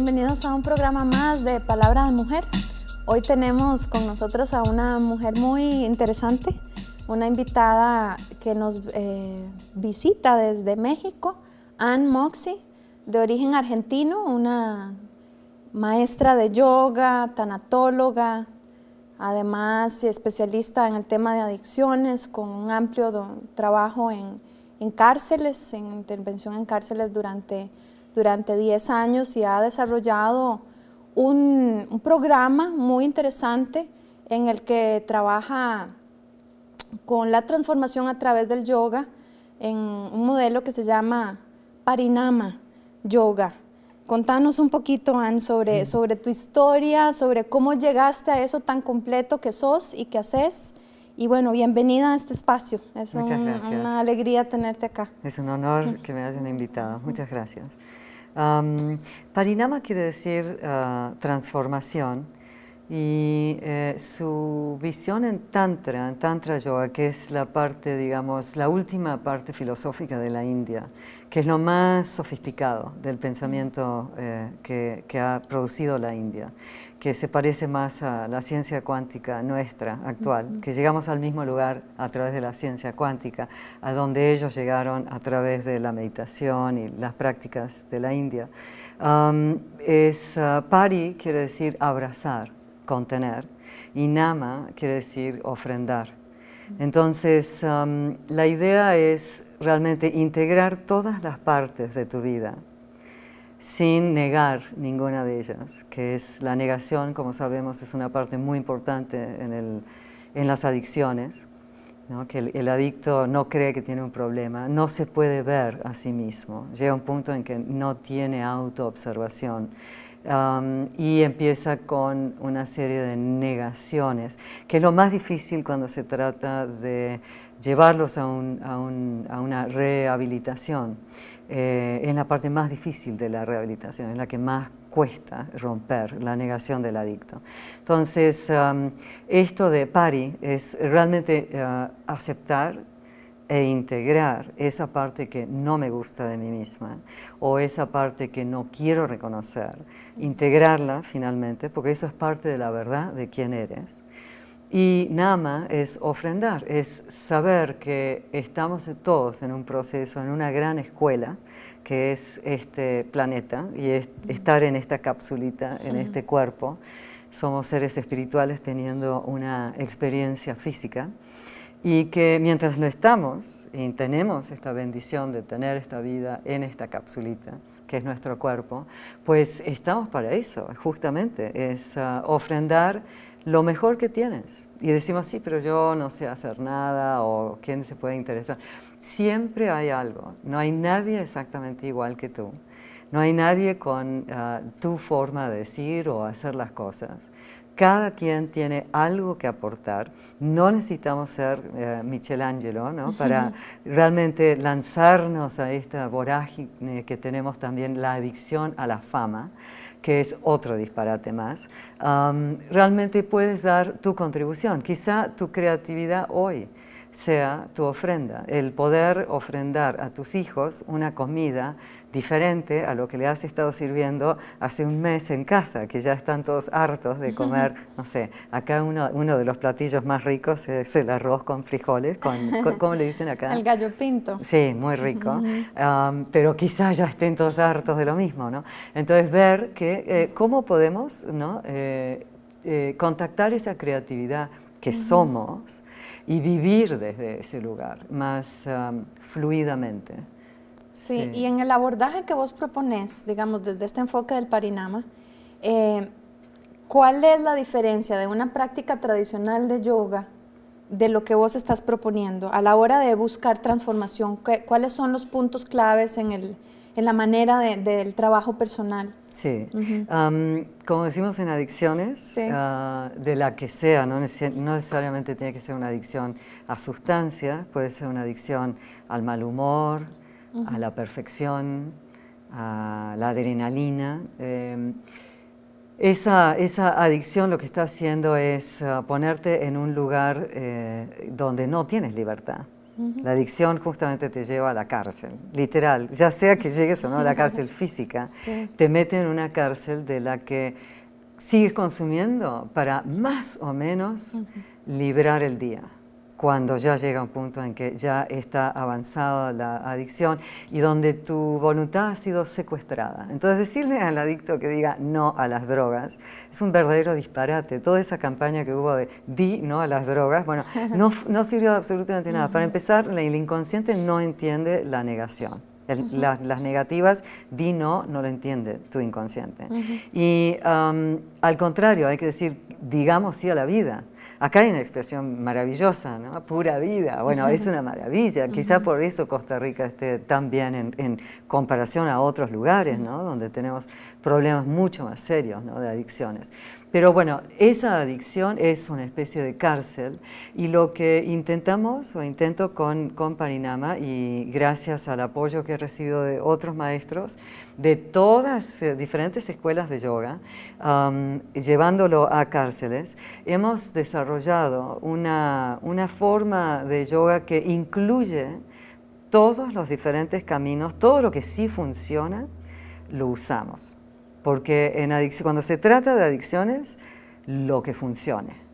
Bienvenidos a un programa más de Palabra de Mujer. Hoy tenemos con nosotros a una mujer muy interesante, una invitada que nos eh, visita desde México, Ann Moxie, de origen argentino, una maestra de yoga, tanatóloga, además especialista en el tema de adicciones, con un amplio trabajo en cárceles, en intervención en cárceles durante durante 10 años y ha desarrollado un, programa muy interesante en el que trabaja con la transformación a través del yoga en un modelo que se llama Parinama Yoga. Contanos un poquito, Ann, sobre, mm. sobre tu historia, sobre cómo llegaste a eso tan completo que sos y que haces. Y bueno, bienvenida a este espacio. Es una alegría tenerte acá. Es un honor mm. que me hayan invitado. Muchas gracias parinama quiere decir ah, transformación y eh, su visión en Tantra, en Tantra Yoga, que es la parte, digamos, la última parte filosófica de la India, que es lo más sofisticado del pensamiento eh, que, ha producido la India, que se parece más a la ciencia cuántica nuestra actual, que llegamos al mismo lugar a través de la ciencia cuántica, a donde ellos llegaron a través de la meditación y las prácticas de la India. es ah, pari, quiere decir abrazar contener y nama quiere decir ofrendar. Entonces, um, la idea es realmente integrar todas las partes de tu vida sin negar ninguna de ellas, que es la negación, como sabemos, es una parte muy importante en, las adicciones, que el, el, adicto no cree que tiene un problema, no se puede ver a sí mismo, llega un punto en que no tiene autoobservación y empieza con una serie de negaciones, que es lo más difícil cuando se trata de llevarlos a, una rehabilitación. Eh, es la parte más difícil de la rehabilitación, es la que más cuesta romper, la negación del adicto. Entonces, esto de pari es realmente eh, aceptar e integrar esa parte que no me gusta de mí misma o esa parte que no quiero reconocer, integrarla finalmente, porque eso es parte de la verdad de quién eres. Y nama es ofrendar, es saber que estamos todos en un proceso, en una gran escuela que es este planeta y es estar en esta capsulita, en este cuerpo. Somos seres espirituales teniendo una experiencia física y que mientras no estamos y tenemos esta bendición de tener esta vida en esta capsulita, que es nuestro cuerpo, pues estamos para eso, justamente, es ah, ofrendar lo mejor que tienes. Y decimos, sí, pero yo no sé hacer nada o quién se puede interesar. Siempre hay algo, no hay nadie exactamente igual que tú, no hay nadie con ah, tu forma de decir o hacer las cosas cada quien tiene algo que aportar. No necesitamos ser eh, Michelangelo ¿no? para realmente lanzarnos a esta vorágine que tenemos también, la adicción a la fama que es otro disparate más, realmente puedes dar tu contribución, quizá tu creatividad hoy, sea tu ofrenda, el poder ofrendar a tus hijos una comida diferente a lo que le has estado sirviendo hace un mes en casa, que ya están todos hartos de comer, no sé, acá uno, de los platillos más ricos es el arroz con frijoles, con, ¿cómo le dicen acá? El gallo pinto. Sí, muy rico, pero quizás ya estén todos hartos de lo mismo, ¿no? Entonces ver que, eh, cómo podemos eh, eh, contactar esa creatividad que somos, y vivir desde ese lugar más um, fluidamente. Sí, y en el abordaje que vos propones, digamos, desde este enfoque del parinama, eh, ¿cuál es la diferencia de una práctica tradicional de yoga de lo que vos estás proponiendo a la hora de buscar transformación? ¿Cuáles son los puntos claves en, la manera del trabajo personal? Sí. como decimos en adicciones, ah, de la que sea, no, necesariamente tiene que ser una adicción a sustancias, puede ser una adicción al mal humor, a la perfección, a la adrenalina. Em, esa, esa, adicción lo que está haciendo es ah, ponerte en un lugar eh, donde no tienes libertad. La adicción justamente te lleva a la cárcel, literal. Ya sea que llegues o no a la cárcel física, te meten en una cárcel de la que sigues consumiendo para más o menos librar el día cuando ya llega un punto en que ya está avanzada la adicción y donde tu voluntad ha sido secuestrada. Entonces decirle al adicto que diga no a las drogas es un verdadero disparate. Toda esa campaña que hubo de di no a las drogas, bueno, no, no sirvió absolutamente nada. Para empezar, el inconsciente no entiende la negación. las, negativas, di no, no lo entiende tu inconsciente. Y al contrario, hay que decir, digamos sí a la vida. Acá hay una expresión maravillosa, ¿no? Pura vida. Bueno, es una maravilla. Quizá por eso Costa Rica esté tan bien en, comparación a otros lugares, ¿no? Donde tenemos problemas mucho más serios, ¿no? De adicciones. Pero bueno, esa adicción es una especie de cárcel y lo que intentamos o intento con, con Parinama y gracias al apoyo que he recibido de otros maestros de todas eh, diferentes escuelas de yoga, llevándolo a cárceles, hemos desarrollado una, una forma de yoga que incluye todos los diferentes caminos, todo lo que sí funciona, lo usamos. Porque cuando se trata de adicciones, lo que funcione.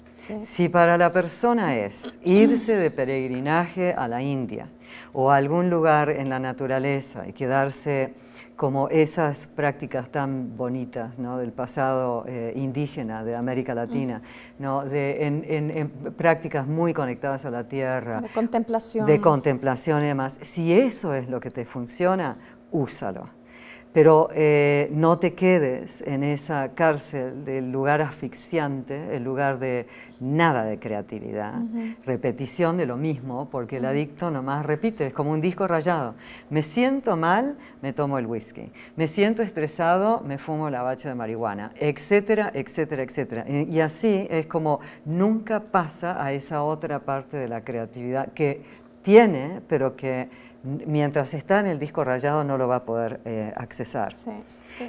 Si para la persona es irse de peregrinaje a la India o a algún lugar en la naturaleza y quedarse como esas prácticas tan bonitas del pasado eh, indígena de América mm. Latina, de, en, prácticas muy conectadas a la tierra. De contemplación. De contemplación y demás. Si eso es lo que te funciona, úsalo. Pero eh, no te quedes en esa cárcel del lugar asfixiante, el lugar de nada de creatividad, repetición de lo mismo, porque el adicto nomás repite, es como un disco rayado. Me siento mal, me tomo el whisky. Me siento estresado, me fumo la bacha de marihuana, etcétera, etcétera, etcétera. y así es como nunca pasa a esa otra parte de la creatividad que tiene, pero que mientras está en el disco rayado no lo va a poder acceder. Eh, accesar.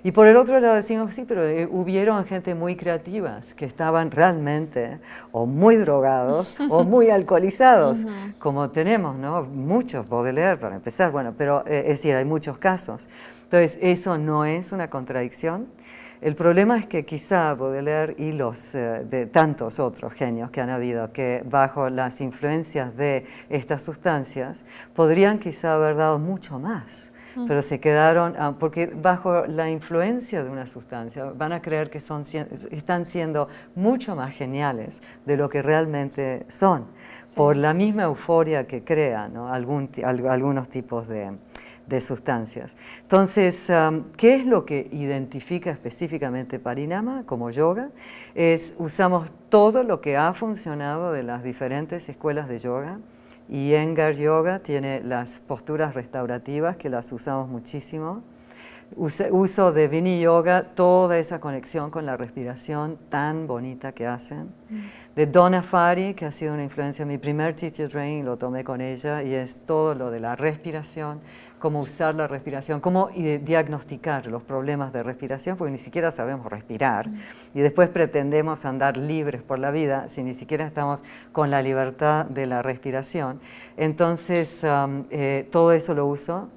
Y por el otro lado decimos, sí, pero eh, hubieron gente muy creativas que estaban realmente o muy drogados o muy alcoholizados, como tenemos, ¿no? Muchos, Baudelaire para empezar, bueno, pero eh, es decir, hay muchos casos. Entonces, ¿eso no es una contradicción? El problema es que quizá Baudelaire y los eh, de tantos otros genios que han habido que bajo las influencias de estas sustancias podrían quizá haber dado mucho más mm. pero se quedaron, ah, porque bajo la influencia de una sustancia van a creer que son, están siendo mucho más geniales de lo que realmente son, por la misma euforia que crean algunos tipos de, de sustancias. Entonces, um, ¿qué es lo que identifica específicamente Parinama como yoga? Es, usamos todo lo que ha funcionado de las diferentes escuelas de yoga. Y Engar Yoga tiene las posturas restaurativas que las usamos muchísimo. Uso de Vini Yoga, toda esa conexión con la respiración tan bonita que hacen. Mm. De Donna Fari, que ha sido una influencia, mi primer teacher training lo tomé con ella y es todo lo de la respiración, cómo usar la respiración, cómo diagnosticar los problemas de respiración, porque ni siquiera sabemos respirar. Y después pretendemos andar libres por la vida si ni siquiera estamos con la libertad de la respiración. Entonces, eh, todo eso lo uso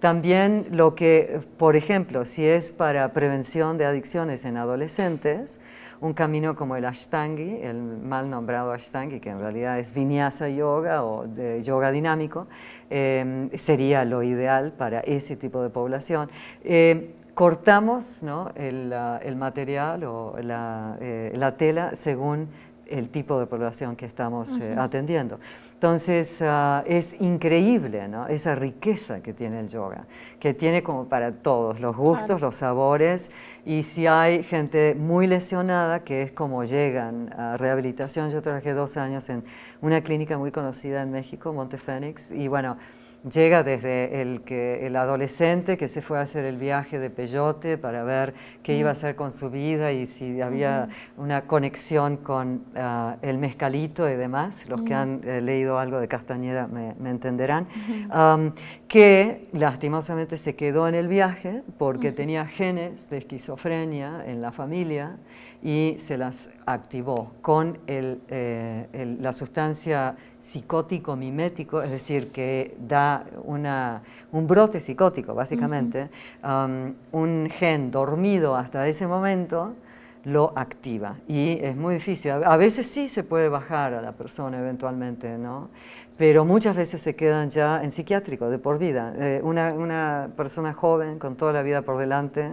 también lo que, por ejemplo, si es para prevención de adicciones en adolescentes, un camino como el Ashtangi, el mal nombrado Ashtangi, que en realidad es vinyasa yoga o yoga dinámico, em, sería lo ideal para ese tipo de población. Em, cortamos ¿no? Ah, el, material o la, eh, la tela según el tipo de población que estamos eh, atendiendo. Entonces, ah, es increíble ¿no? esa riqueza que tiene el yoga, que tiene como para todos, los gustos, los sabores, y si hay gente muy lesionada, que es como llegan a rehabilitación, yo trabajé dos años en una clínica muy conocida en México, Montefénix, y bueno, llega desde el, que, el adolescente que se fue a hacer el viaje de peyote para ver qué iba a hacer con su vida y si había una conexión con ah, el mezcalito y demás, los que han eh, leído algo de Castañeda me, entenderán, que lastimosamente se quedó en el viaje porque tenía genes de esquizofrenia en la familia y se las activó con eh, el, la sustancia psicótico mimético, es decir, que da una, un brote psicótico, básicamente, um, un gen dormido hasta ese momento lo activa y es muy difícil. A veces sí se puede bajar a la persona eventualmente, ¿no? pero muchas veces se quedan ya en psiquiátrico de por vida. Eh, una, una persona joven con toda la vida por delante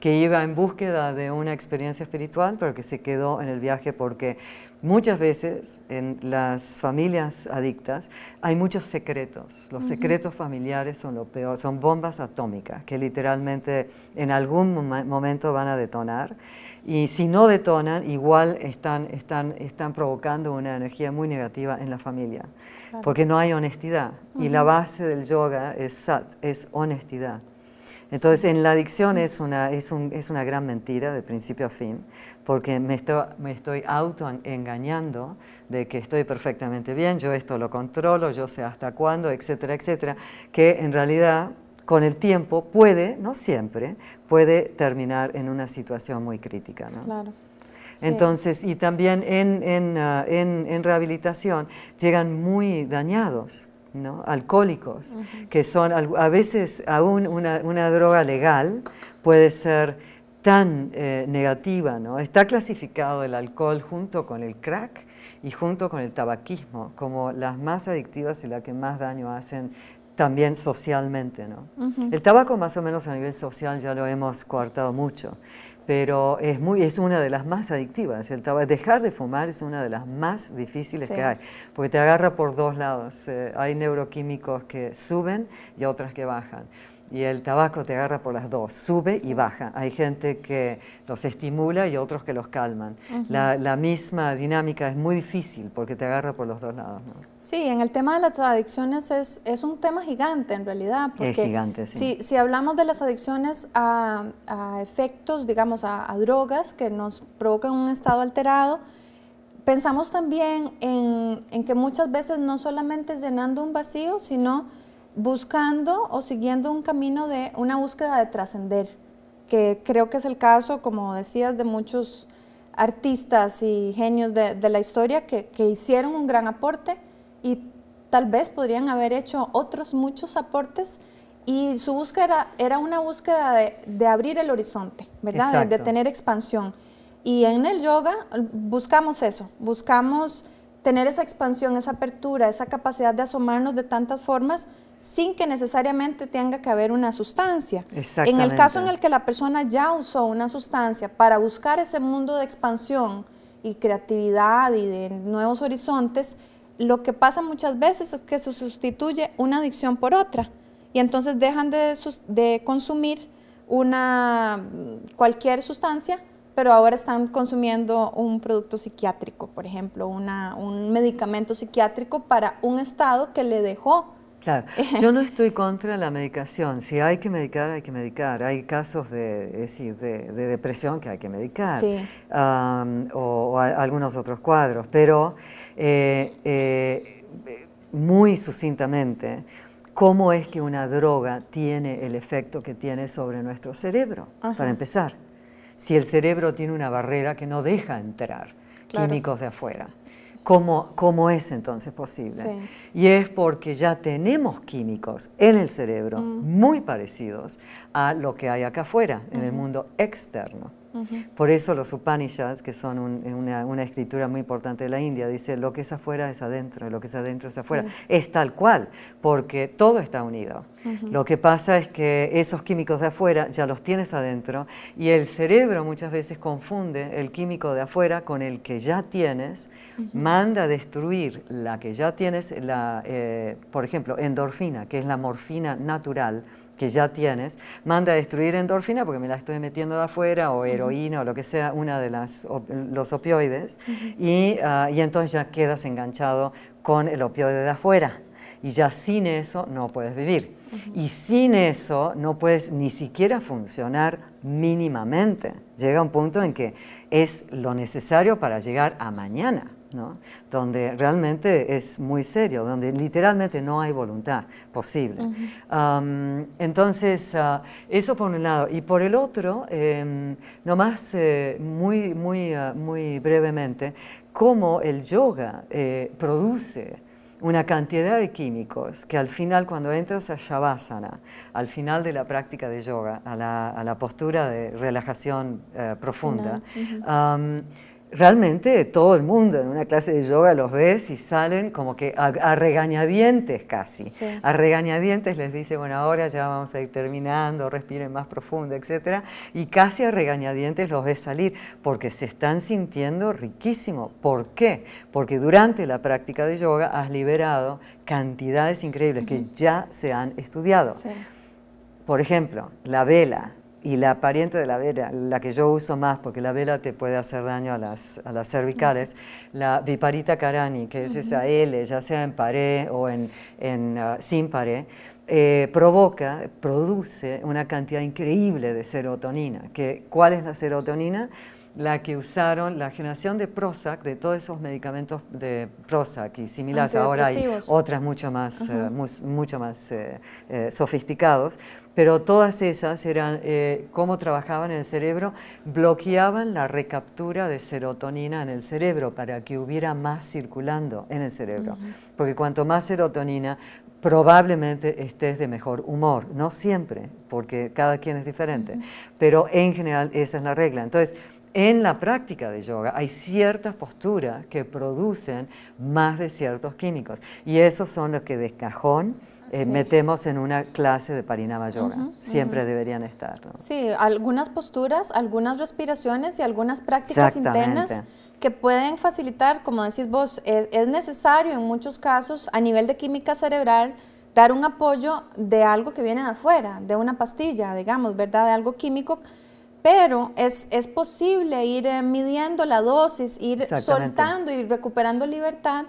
que iba en búsqueda de una experiencia espiritual, pero que se quedó en el viaje porque muchas veces en las familias adictas hay muchos secretos. Los secretos familiares son lo peor, son bombas atómicas que literalmente en algún momento van a detonar. Y si no detonan, igual están, están, están provocando una energía muy negativa en la familia, porque no hay honestidad. Y la base del yoga es sat, es honestidad. Entonces, en la adicción es una, es, un, es una gran mentira de principio a fin, porque me estoy, me estoy autoengañando de que estoy perfectamente bien, yo esto lo controlo, yo sé hasta cuándo, etcétera, etcétera, que en realidad con el tiempo puede, no siempre, puede terminar en una situación muy crítica. Claro. Entonces, y también en, ah, en, en rehabilitación llegan muy dañados alcohólicos, que son a veces aún una, droga legal puede ser tan eh, negativa. ¿no? Está clasificado el alcohol junto con el crack y junto con el tabaquismo como las más adictivas y las que más daño hacen también socialmente. ¿no? El tabaco más o menos a nivel social ya lo hemos coartado mucho, pero es, muy, es una de las más adictivas. El dejar de fumar es una de las más difíciles que hay, porque te agarra por dos lados. Eh, hay neuroquímicos que suben y otras que bajan y el tabaco te agarra por las dos, sube y baja. Hay gente que los estimula y otros que los calman. la, misma dinámica es muy difícil porque te agarra por los dos lados. Sí, en el tema de las adicciones es, un tema gigante en realidad. Porque es gigante, sí. Si, hablamos de las adicciones a, efectos, digamos, a, drogas que nos provocan un estado alterado, pensamos también en, en que muchas veces no solamente llenando un vacío, sino buscando o siguiendo un camino de una búsqueda de trascender, que creo que es el caso, como decías, de muchos artistas y genios de, de la historia que, que, hicieron un gran aporte y tal vez podrían haber hecho otros muchos aportes y su búsqueda era una búsqueda de, de abrir el horizonte, ¿verdad? De, de, tener expansión. Y en el yoga eh, buscamos eso, buscamos tener esa expansión, esa apertura, esa capacidad de asomarnos de tantas formas sin que necesariamente tenga que haber una sustancia. En el caso en el que la persona ya usó una sustancia para buscar ese mundo de expansión y creatividad y de nuevos horizontes, lo que pasa muchas veces es que se sustituye una adicción por otra y entonces dejan de, consumir una, cualquier sustancia, pero ahora están consumiendo un producto psiquiátrico, por ejemplo, un medicamento psiquiátrico para un estado que le dejó Claro, yo no estoy contra la medicación. Si hay que medicar, hay que medicar. Hay casos de, depresión que hay que medicar, o, algunos otros cuadros. Pero eh, eh, muy sucintamente, ¿cómo es que una droga tiene el efecto que tiene sobre nuestro cerebro? Para empezar, si el cerebro tiene una barrera que no deja entrar químicos de afuera. ¿Cómo, es entonces posible? Y es porque ya tenemos químicos en el cerebro mm. muy parecidos a lo que hay acá afuera, en el mundo externo. Por eso los Upanishads, que son eh, una, escritura muy importante de la India, dice lo que es afuera es adentro, lo que es adentro es afuera. Es tal cual, porque todo está unido. Lo que pasa es que esos químicos de afuera ya los tienes adentro y el cerebro muchas veces confunde el químico de afuera con el que ya tienes, manda a destruir la que ya tienes, la, eh, por ejemplo, endorfina, que es la morfina natural que ya tienes, manda a destruir endorfina porque me la estoy metiendo de afuera, o heroína, o lo que sea, una de las, los opioides, ah, y, entonces ya quedas enganchado con el opioide de afuera. Y ya sin eso no puedes vivir. Y sin eso no puedes ni siquiera funcionar mínimamente. Llega un punto en que es lo necesario para llegar a mañana donde realmente es muy serio, donde literalmente no hay voluntad posible. entonces, ah, eso por un lado. Y por el otro, em, nomás eh, muy, muy, ah, muy brevemente, cómo el yoga eh, produce una cantidad de químicos que al final cuando entras a Shavasana, al final de la práctica de yoga, a la, a la postura de relajación eh, profunda, realmente todo el mundo en una clase de yoga los ves y salen como que a, regañadientes casi. A regañadientes les dice, bueno, ahora ya vamos a ir terminando, respiren más profundo, etc. Y casi a regañadientes los ves salir porque se están sintiendo riquísimo. ¿Por qué? Porque durante la práctica de yoga has liberado cantidades increíbles que ya se han estudiado. Por ejemplo, la vela y la pariente de la vela, la que yo uso más porque la vela te puede hacer daño a las, cervicales, la viparita carani, que es esa L, ya sea en paré o en, ah, sin paré, eh, provoca, produce una cantidad increíble de serotonina. Que, ¿Cuál es la serotonina? la que usaron la generación de Prozac, de todos esos medicamentos de Prozac y similares, ahora hay otras mucho más, eh, mucho más eh, sofisticados, pero todas esas eran eh, cómo trabajaban en el cerebro, bloqueaban la recaptura de serotonina en el cerebro para que hubiera más circulando en el cerebro. Porque cuanto más serotonina, probablemente estés de mejor humor, no siempre, porque cada quien es diferente, pero en general esa es la regla. Entonces, en la práctica de yoga hay ciertas posturas que producen más de ciertos químicos y esos son los que de cajón eh, metemos en una clase de parina Yoga. Siempre deberían estar. Sí, algunas posturas, algunas respiraciones y algunas prácticas internas que pueden facilitar, como decís vos, es, necesario en muchos casos a nivel de química cerebral dar un apoyo de algo que viene de afuera, de una pastilla, digamos, ¿verdad? De algo químico pero es, es, posible ir eh, midiendo la dosis, ir soltando y recuperando libertad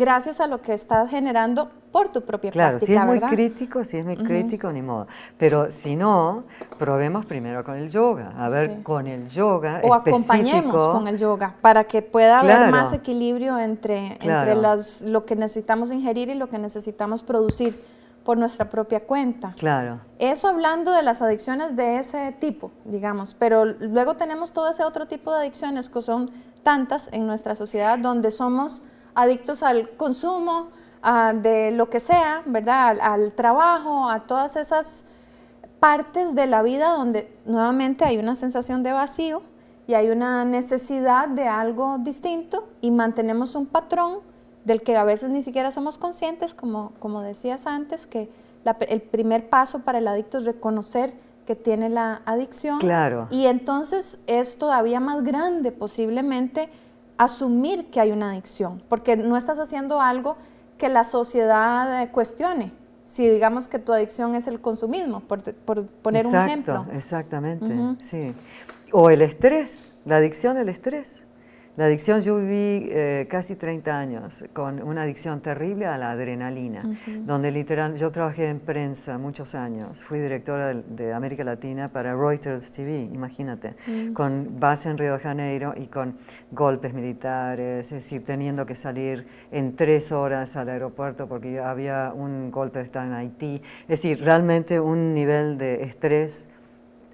gracias a lo que estás generando por tu propia claro, si es muy crítico, si es muy crítico, ni modo. Pero si no, probemos primero con el yoga. A ver, con el yoga O acompañemos con el yoga para que pueda haber más equilibrio entre, entre las, lo que necesitamos ingerir y lo que necesitamos producir por nuestra propia cuenta. Claro. Eso hablando de las adicciones de ese tipo, digamos, pero luego tenemos todo ese otro tipo de adicciones que son tantas en nuestra sociedad donde somos adictos al consumo, de lo que sea, ¿verdad? Al, trabajo, a todas esas partes de la vida donde nuevamente hay una sensación de vacío y hay una necesidad de algo distinto y mantenemos un patrón del que a veces ni siquiera somos conscientes, como, como decías antes, que el primer paso para el adicto es reconocer que tiene la adicción. Claro. Y entonces es todavía más grande posiblemente asumir que hay una adicción, porque no estás haciendo algo que la sociedad eh, cuestione. Si digamos que tu adicción es el consumismo, por, poner un ejemplo. Exactamente, sí. O el estrés, la adicción al estrés. La adicción, yo viví eh, casi 30 años con una adicción terrible a la adrenalina, donde literal, yo trabajé en prensa muchos años, fui directora de, América Latina para Reuters TV, imagínate, mm. con base en Río de Janeiro y con golpes militares, es decir, teniendo que salir en tres horas al aeropuerto porque había un golpe de estado en Haití, es decir, realmente un nivel de estrés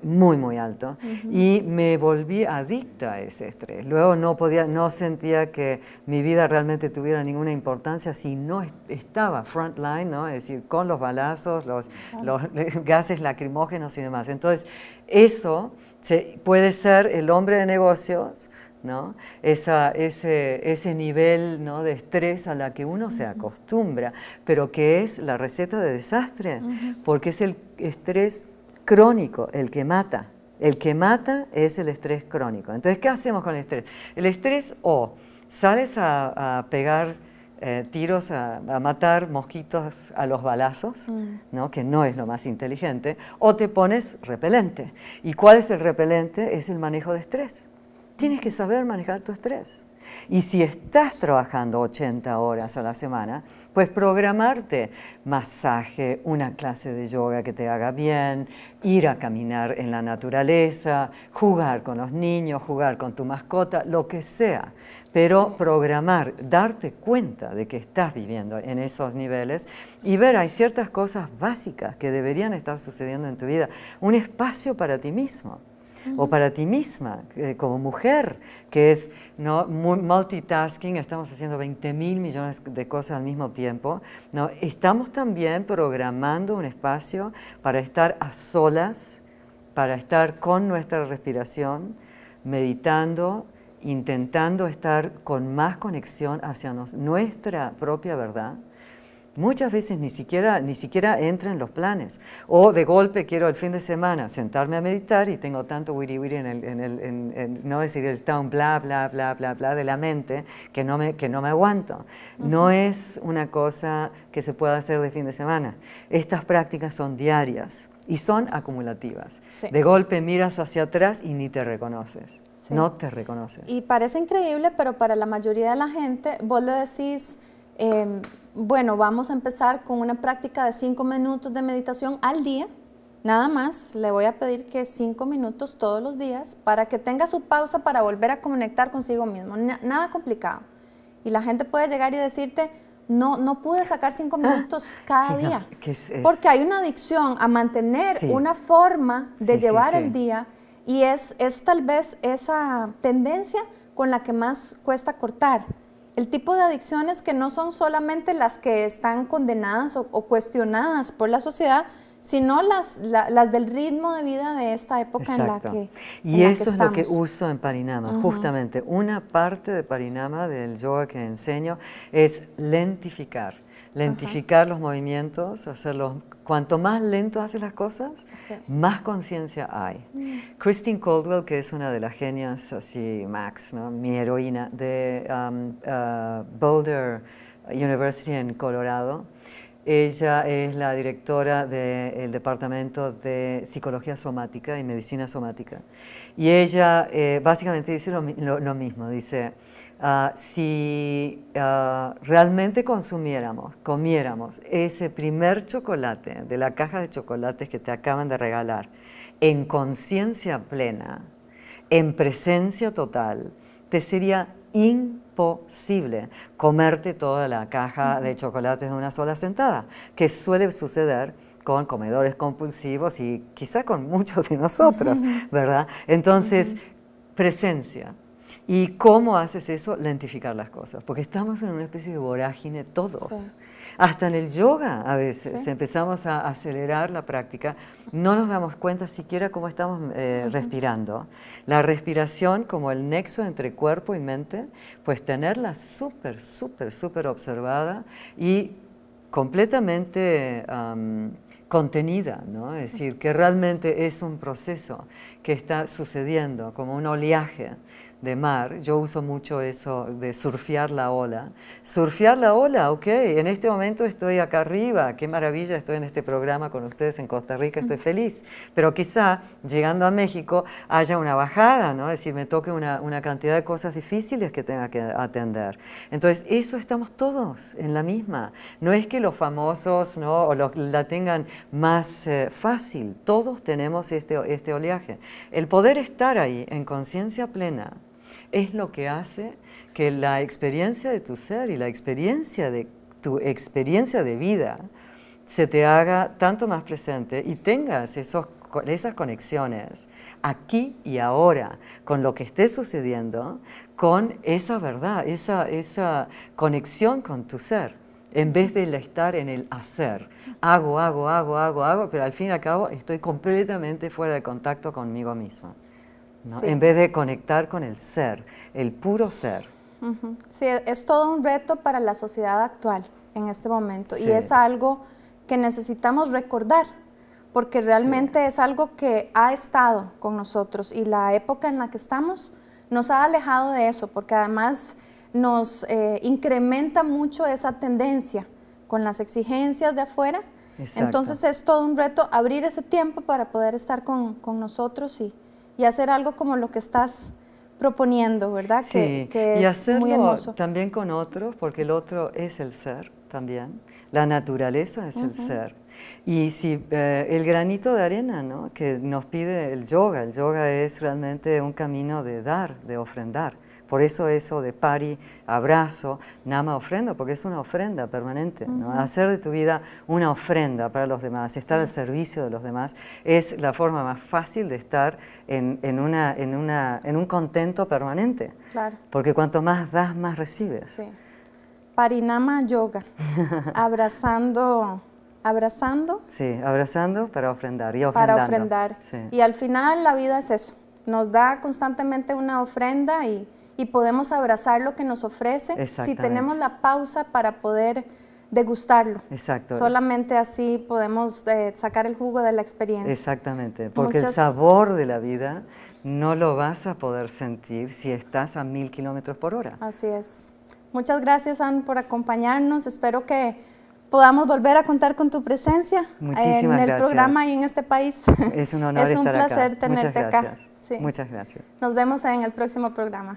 muy, muy alto. Y me volví adicta a ese estrés. Luego no, podía, no sentía que mi vida realmente tuviera ninguna importancia si no estaba frontline, ¿no? es decir, con los balazos, los, eh, gases lacrimógenos y demás. Entonces, eso puede ser el hombre de negocios. ¿no? ese, ese, nivel ¿no? de estrés a la que uno se acostumbra, pero que es la receta de desastre, porque es el estrés crónico el que mata. El que mata es el estrés crónico. Entonces, ¿qué hacemos con el estrés? El estrés o sales a, pegar eh, tiros, a, matar mosquitos a los balazos, mm. ¿no? que no es lo más inteligente, o te pones repelente. ¿Y cuál es el repelente? Es el manejo de estrés. Tienes que saber manejar tu estrés. Y si estás trabajando 80 horas a la semana, pues programarte masaje, una clase de yoga que te haga bien, ir a caminar en la naturaleza, jugar con los niños, jugar con tu mascota, lo que sea. Pero programar, darte cuenta de que estás viviendo en esos niveles y ver, hay ciertas cosas básicas que deberían estar sucediendo en tu vida. Un espacio para ti mismo o para ti misma eh, como mujer, que es ¿no? multitasking, estamos haciendo 20 mil millones de cosas al mismo tiempo. Estamos también programando un espacio para estar a solas, para estar con nuestra respiración, meditando, intentando estar con más conexión hacia nuestra propia verdad Muchas veces ni siquiera, ni siquiera entra los planes. O de golpe quiero el fin de semana sentarme a meditar y tengo tanto wiri wiri en el, no decir el town bla bla bla bla bla de la mente que no me, que no me aguanto. No es una cosa que se pueda hacer de fin de semana. Estas prácticas son diarias y son acumulativas. De golpe miras hacia atrás y ni te reconoces. No te reconoces. Y parece increíble, pero para la mayoría de la gente vos le decís... Em, bueno, vamos a empezar con una práctica de cinco minutos de meditación al día. Nada más, le voy a pedir que cinco minutos todos los días para que tenga su pausa para volver a conectar consigo mismo. Nada complicado. Y la gente puede llegar y decirte, no, no pude sacar cinco ah, minutos cada día. Porque hay una adicción a mantener una forma de llevar el día y es tal vez esa tendencia con la que más cuesta cortar el tipo de adicciones que no son solamente las que están condenadas o, cuestionadas por la sociedad, sino las, del ritmo de vida de esta época en la que Y eso es lo que uso en Parinama, justamente. Una parte de Parinama, del yoga que enseño, es lentificar lentificar los movimientos, hacerlos. Cuanto más lento haces las cosas, más conciencia hay. Mm. Christine Caldwell, que es una de las genias, así, Max, mi heroína, de um, uh, Boulder University en Colorado, ella es la directora del Departamento de Psicología Somática y Medicina Somática. Y ella eh, básicamente dice lo, lo mismo, dice Ah, si ah, realmente consumiéramos, comiéramos ese primer chocolate de la caja de chocolates que te acaban de regalar, en conciencia plena, en presencia total, te sería imposible comerte toda la caja de chocolates de una sola sentada, que suele suceder con comedores compulsivos y quizá con muchos de nosotros, ¿verdad? Entonces, presencia, ¿Y cómo haces eso? Lentificar las cosas, porque estamos en una especie de vorágine todos. Hasta en el yoga a veces empezamos a acelerar la práctica, no nos damos cuenta siquiera cómo estamos eh, respirando. La respiración como el nexo entre cuerpo y mente, pues tenerla súper, súper, súper observada y completamente contenida, ¿no? es decir, que realmente es un proceso que está sucediendo como un oleaje de mar, yo uso mucho eso de surfear la ola. Surfear la ola, ok, en este momento estoy acá arriba, qué maravilla, estoy en este programa con ustedes en Costa Rica, estoy feliz, pero quizá llegando a México haya una bajada, ¿no? es decir, me toque una, una cantidad de cosas difíciles que tenga que atender. Entonces, eso estamos todos en la misma, no es que los famosos ¿no? o los, la tengan más eh, fácil, todos tenemos este, este oleaje. El poder estar ahí en conciencia plena, es lo que hace que la experiencia de tu ser y la experiencia de tu experiencia de vida se te haga tanto más presente y tengas esas conexiones aquí y ahora con lo que esté sucediendo, con esa verdad, esa, esa conexión con tu ser en vez de estar en el hacer. Hago, hago, hago, hago, hago, pero al fin y al cabo estoy completamente fuera de contacto conmigo mismo en vez de conectar con el ser, el puro ser. Sí, e, es todo un reto para la sociedad actual en este momento y es algo que necesitamos recordar porque realmente es algo que ha estado con nosotros y la época en la que estamos nos ha alejado de eso porque además nos eh, incrementa mucho esa tendencia con las exigencias de afuera. Entonces es todo un reto abrir ese tiempo para poder estar con, con nosotros y, y hacer algo como lo que estás proponiendo, ¿verdad? Sí, que, y hacerlo hermoso. también con otros, porque el otro es el ser también, la naturaleza es el ser. Y si eh, el granito de arena ¿no? que nos pide el yoga, el yoga es realmente un camino de dar, de ofrendar. Por eso eso de pari, abrazo, nama ofrenda, porque es una ofrenda permanente. ¿no? Hacer de tu vida una ofrenda para los demás, estar al servicio de los demás, es la forma más fácil de estar en, una, en, una, en un contento permanente. Claro. Porque cuanto más das, más recibes. Sí. Parinama Yoga, abrazando abrazando. Sí, abrazando para ofrendar y Para ofrendar. Y al final la vida es eso, nos da constantemente una ofrenda y y podemos abrazar lo que nos ofrece si tenemos la pausa para poder degustarlo. Exacto. Solamente así podemos eh, sacar el jugo de la experiencia. Exactamente, porque el sabor de la vida no lo vas a poder sentir si estás a mil kilómetros por hora. Así es. Muchas gracias, Anne, por acompañarnos. Espero que podamos volver a contar con tu presencia en el programa y en este país. Es un honor es un placer tenerte acá. Muchas gracias. Nos vemos en el próximo programa.